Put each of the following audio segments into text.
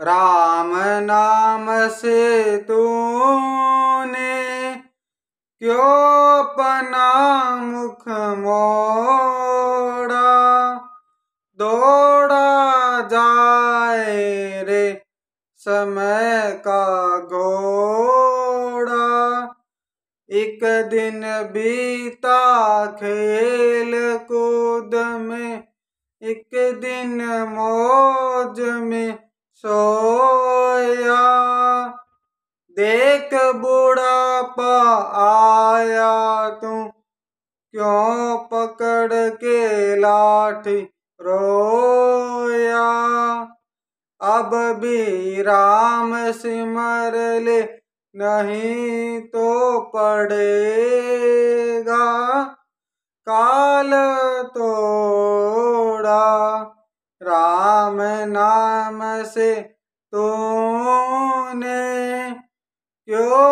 राम नाम से तूने क्यों अपना मुख मोड़ा दौड़ा जाए रे समय का घोड़ा एक दिन बीता खेल कूद में एक दिन मौज में सोया देख बुढ़ापा आया तू क्यों पकड़ के लाठी रोया अब भी राम सिमर ले नहीं तो पड़ेगा काल तोड़ा राम नाम से तूने क्यों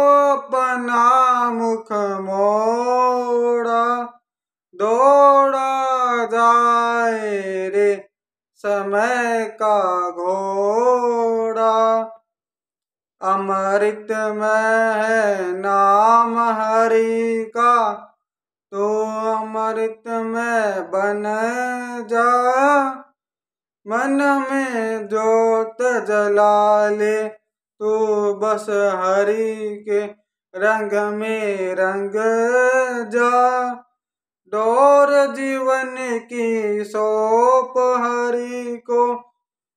पना मुख मोड़ा दौड़ा जाए रे समय का घोड़ा अमृत में है नाम हरि का तो अमृत में बन जा मन में जोत जला ले तू बस हरि के रंग में रंग जा डोर जीवन की सोप हरि को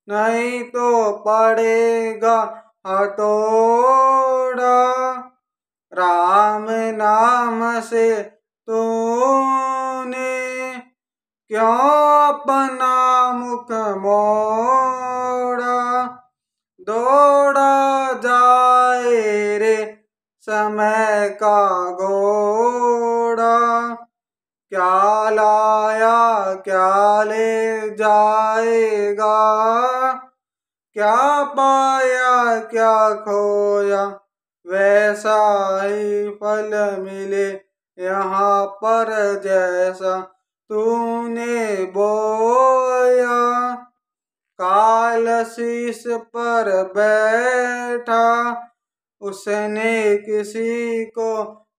नहीं तो पड़ेगा हटोड़ा राम नाम से तूने क्यों अपना दौड़ा दौड़ा जाए रे समय का घोड़ा क्या लाया क्या ले जाएगा क्या पाया क्या खोया वैसा ही फल मिले यहाँ पर जैसा तूने बोया काल शीश पर बैठा उसने किसी को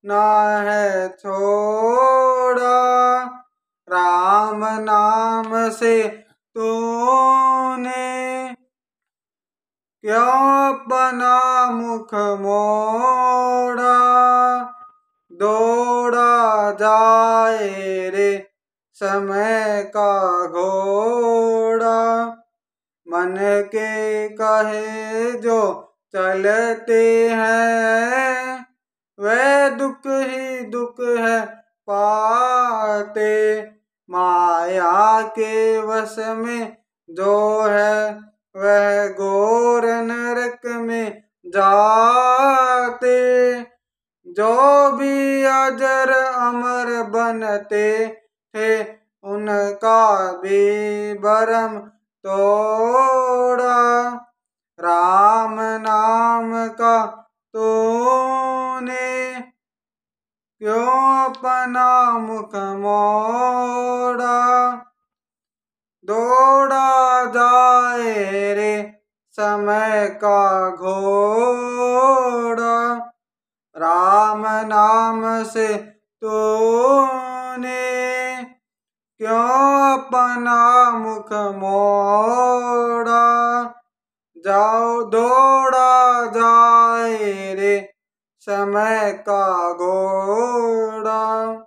ना है छोड़ा राम नाम से तूने क्यों बना मुख मोड़ा दौड़ा जाए रे समय का घोड़ा मन के कहे जो चलते हैं वे दुख ही दुख है पाते माया के वश में जो है वह गोर नरक में जाते जो भी अजर अमर बनते थे उनका भी बरम तोड़ा राम नाम का तूने क्यों अपना मुख मोड़ा दौड़ा जाए रे समय का घोड़ा राम नाम से तूने क्यों अपना मुख मोड़ा जाओ दौड़ा जाए रे समय का घोड़ा